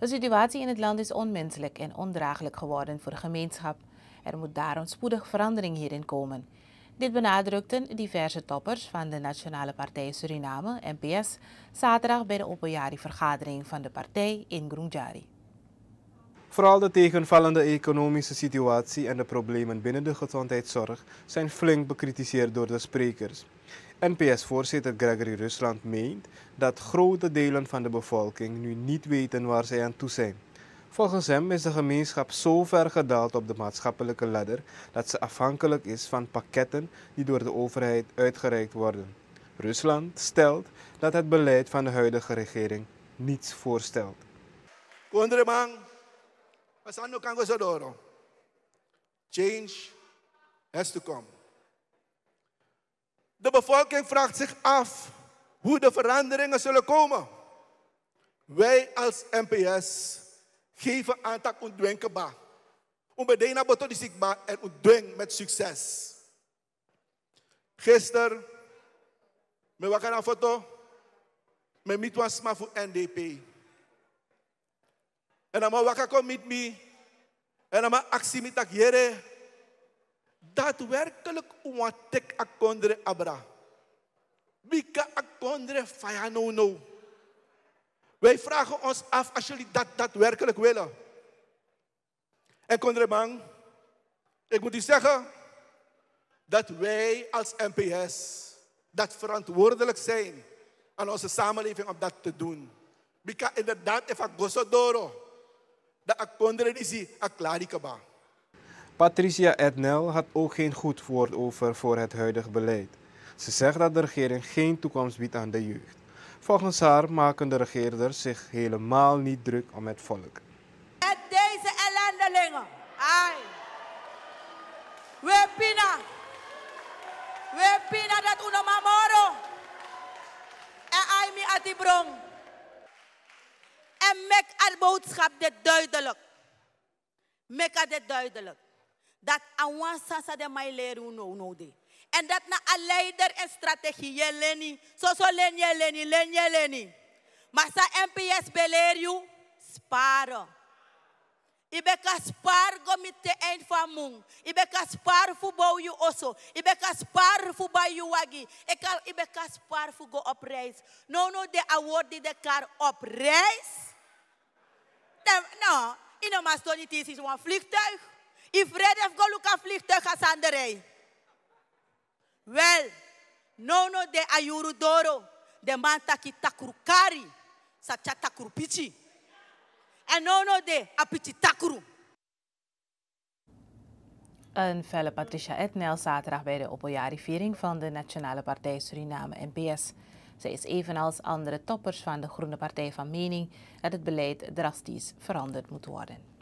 De situatie in het land is onmenselijk en ondraaglijk geworden voor de gemeenschap. Er moet daarom spoedig verandering hierin komen. Dit benadrukten diverse toppers van de Nationale Partij Suriname, NPS, zaterdag bij de openjari-vergadering van de partij in Groenjari. Vooral de tegenvallende economische situatie en de problemen binnen de gezondheidszorg zijn flink bekritiseerd door de sprekers. NPS-voorzitter Gregory Rusland meent dat grote delen van de bevolking nu niet weten waar zij aan toe zijn. Volgens hem is de gemeenschap zo ver gedaald op de maatschappelijke ladder dat ze afhankelijk is van pakketten die door de overheid uitgereikt worden. Rusland stelt dat het beleid van de huidige regering niets voorstelt. Change has to come. De bevolking vraagt zich af hoe de veranderingen zullen komen. Wij als NPS geven aantak ontdwenkbaar. Om bedenken naar botten die en ontdweng met succes. Gisteren, met wat een foto, met niet was voor NDP. En dan wat ik met me, en dan actie met dat daadwerkelijk wat ik akondre abra. Bika akondre no. Wij vragen ons af als jullie dat daadwerkelijk willen. En man, ik moet u zeggen dat wij als NPS dat verantwoordelijk zijn aan onze samenleving om dat te doen. Bika inderdaad, even a gosodoro, dat akondre is die aklarikaba. Patricia Ednel had ook geen goed woord over voor het huidige beleid. Ze zegt dat de regering geen toekomst biedt aan de jeugd. Volgens haar maken de regeerders zich helemaal niet druk om het volk. Met deze ellendelingen, ai. We pina. We pina dat unamamoro. En ai mi atibrong. En mek al boodschap dit duidelijk. Mekka dit duidelijk. dat aan wan sasa de mai leren uno uno de. En dat na a leider en strategie leni, so so leni leni leni leni. Maar sa NPS beleriu sparo. Ibe kaspar gomite en famung. Ibe kaspar fubou yu oso. Ibe kaspar fuba yu wagi. Eka, ibe kaspar fugo op reis. No, no, de awardi de kar op reis. No, in een mastonitis is een vliegtuig. Ifredef goluka vliegtuig aanderij. Wel, nono de ayuru doro, de mantaki takuru kari, sacha takuru pichi. En nono de apichi takuru. Een felle Patricia Etnel zaterdag bij de Opoyari-viering van de Nationale Partij Suriname NPS. Zij is evenals andere toppers van de Groene Partij van mening dat het beleid drastisch veranderd moet worden.